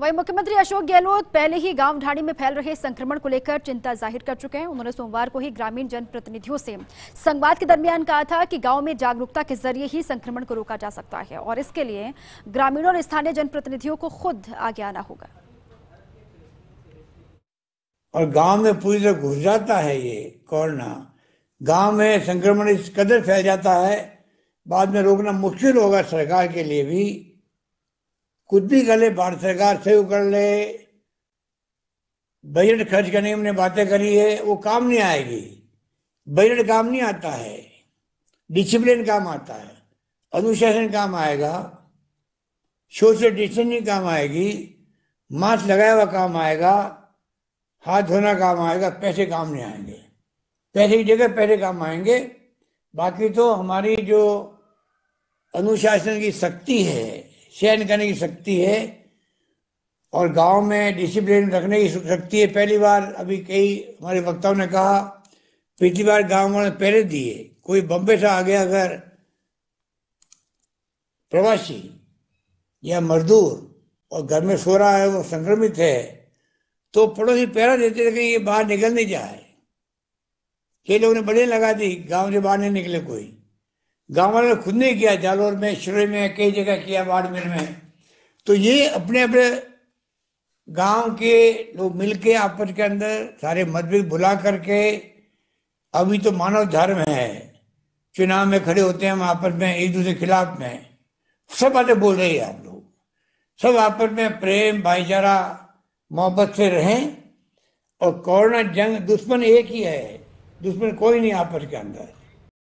वहीं मुख्यमंत्री अशोक गहलोत पहले ही गांव ढाणी में फैल रहे संक्रमण को लेकर चिंता जाहिर कर चुके हैं उन्होंने सोमवार को ही ग्रामीण जनप्रतिनिधियों से संवाद के दरमियान कहा था कि गांव में जागरूकता के जरिए ही संक्रमण को रोका जा सकता है और इसके लिए ग्रामीणों और स्थानीय जनप्रतिनिधियों को खुद आगे आना होगा और गाँव में पूरी तरह घुस जाता है ये कोरोना गाँव में संक्रमण इस कदर फैल जाता है बाद में रोकना मुश्किल होगा सरकार के लिए भी कुछ भी कर ले भारत सरकार से कर ले बजट खर्च करने हमने बातें करी है वो काम नहीं आएगी बजट काम नहीं आता है डिसिप्लिन काम आता है अनुशासन काम आएगा सोशल डिस्टेंसिंग काम आएगी मास्क लगाया हुआ काम आएगा हाथ धोना काम आएगा पैसे काम नहीं आएंगे पैसे की जगह पैसे काम आएंगे बाकी तो हमारी जो अनुशासन की शक्ति है सहन करने की शक्ति है और गांव में डिसिप्लिन रखने की शक्ति है पहली बार अभी कई हमारे वक्ताओं ने कहा पिछली बार गांव वाले पहले दिए कोई बम्बे से आ गया अगर प्रवासी या मजदूर और घर में सो रहा है वो संक्रमित है तो पड़ोसी पहरा देते थे कि ये बाहर निकल नहीं जाए कई लोगों ने बड़े लगा दी गांव से बाहर नहीं निकले कोई गाँव वाले खुद ने किया जालौर में शुरू में कई जगह किया बाड़मेर में तो ये अपने अपने गांव के लोग मिलके आपस के अंदर सारे मतभेद भुला करके अभी तो मानव धर्म है चुनाव में खड़े होते हैं हम आपस में एक दूसरे के खिलाफ में सब बातें बोल रहे हैं आप लोग सब आपस में प्रेम भाईचारा मोहब्बत से रहें और कोरोना जंग दुश्मन एक ही है दुश्मन कोई नहीं आपस के अंदर